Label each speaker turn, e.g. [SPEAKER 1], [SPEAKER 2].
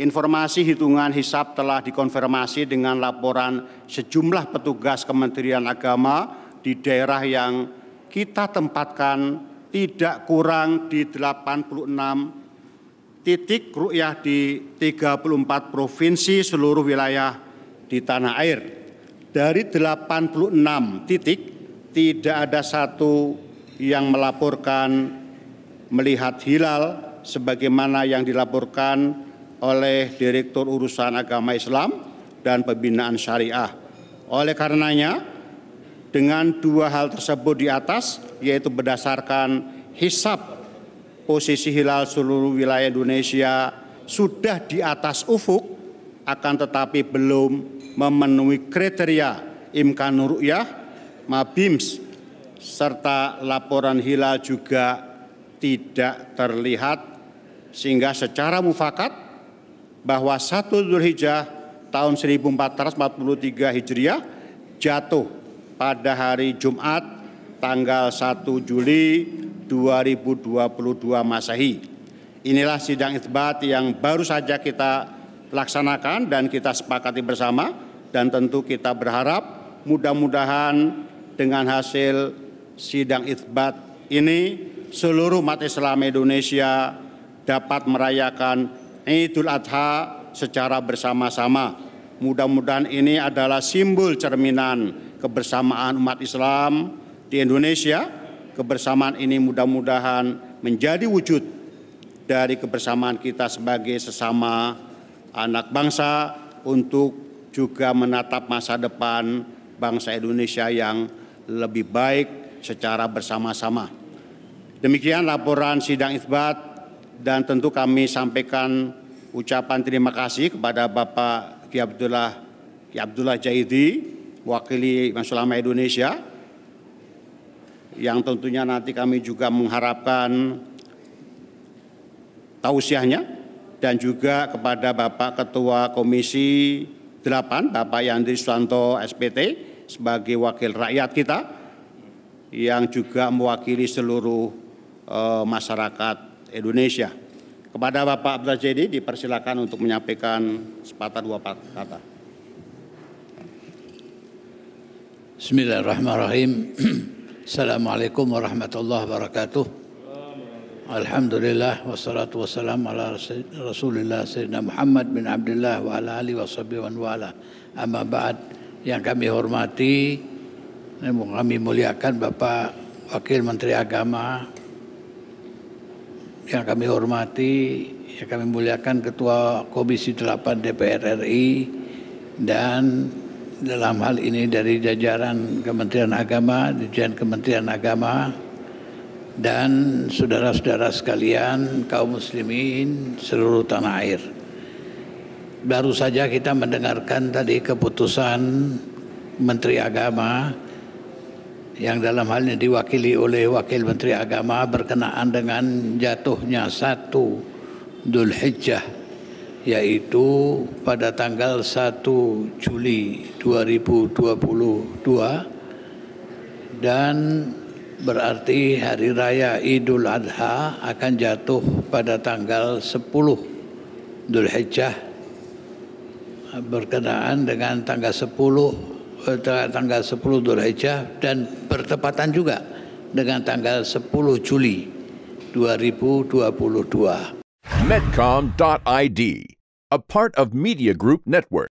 [SPEAKER 1] Informasi hitungan hisap telah dikonfirmasi dengan laporan sejumlah petugas Kementerian Agama di daerah yang kita tempatkan tidak kurang di 86 titik rukyah di 34 provinsi seluruh wilayah di tanah air. Dari 86 titik tidak ada satu yang melaporkan melihat hilal sebagaimana yang dilaporkan oleh Direktur Urusan Agama Islam dan Pembinaan Syariah. Oleh karenanya, dengan dua hal tersebut di atas, yaitu berdasarkan hisap posisi hilal seluruh wilayah Indonesia sudah di atas ufuk, akan tetapi belum memenuhi kriteria imkan ru'yah, mabims, serta laporan hilal juga tidak terlihat, sehingga secara mufakat bahwa satu 1 Zulhijjah tahun 1443 Hijriah jatuh pada hari Jumat tanggal 1 Juli 2022 Masehi. Inilah sidang isbat yang baru saja kita laksanakan dan kita sepakati bersama dan tentu kita berharap mudah-mudahan dengan hasil sidang isbat ini seluruh umat Islam Indonesia dapat merayakan Idul Adha secara bersama-sama. Mudah-mudahan ini adalah simbol cerminan kebersamaan umat Islam di Indonesia. Kebersamaan ini mudah-mudahan menjadi wujud dari kebersamaan kita sebagai sesama anak bangsa untuk juga menatap masa depan bangsa Indonesia yang lebih baik secara bersama-sama. Demikian laporan sidang isbat dan tentu kami sampaikan ucapan terima kasih kepada Bapak Ki Abdullah Ki Abdullah Jaidi, wakili Majelis Indonesia, yang tentunya nanti kami juga mengharapkan tausiahnya dan juga kepada Bapak Ketua Komisi 8 Bapak Yandri Suwanto SPT sebagai wakil rakyat kita yang juga mewakili seluruh e, masyarakat Indonesia. Kepada Bapak Abdul Jadi dipersilakan untuk menyampaikan sepatah dua kata.
[SPEAKER 2] Bismillahirrahmanirrahim. Assalamualaikum warahmatullahi wabarakatuh. Alhamdulillah wassalatu wassalamu ala Rasulillah Sayyidina Muhammad bin Abdullah wa ala ali wa sahbihi wa ala. Amma ba'd yang kami hormati, yang kami muliakan Bapak Wakil Menteri Agama yang kami hormati, yang kami muliakan Ketua Komisi 8 DPR RI dan dalam hal ini dari jajaran Kementerian Agama, Dirjen Kementerian Agama, dan saudara-saudara sekalian kaum muslimin seluruh tanah air. Baru saja kita mendengarkan tadi keputusan Menteri Agama yang dalam hal ini diwakili oleh Wakil Menteri Agama berkenaan dengan jatuhnya satu Dhul Hijjah yaitu pada tanggal 1 Juli 2022 dan berarti hari raya Idul Adha akan jatuh pada tanggal 10 Dhul Hijjah berkenaan dengan tanggal 10 Eh, tanggal 10 Dzulhijjah dan bertepatan juga dengan tanggal 10 Juli 2022. Medcom.id, a part of Media Group Network.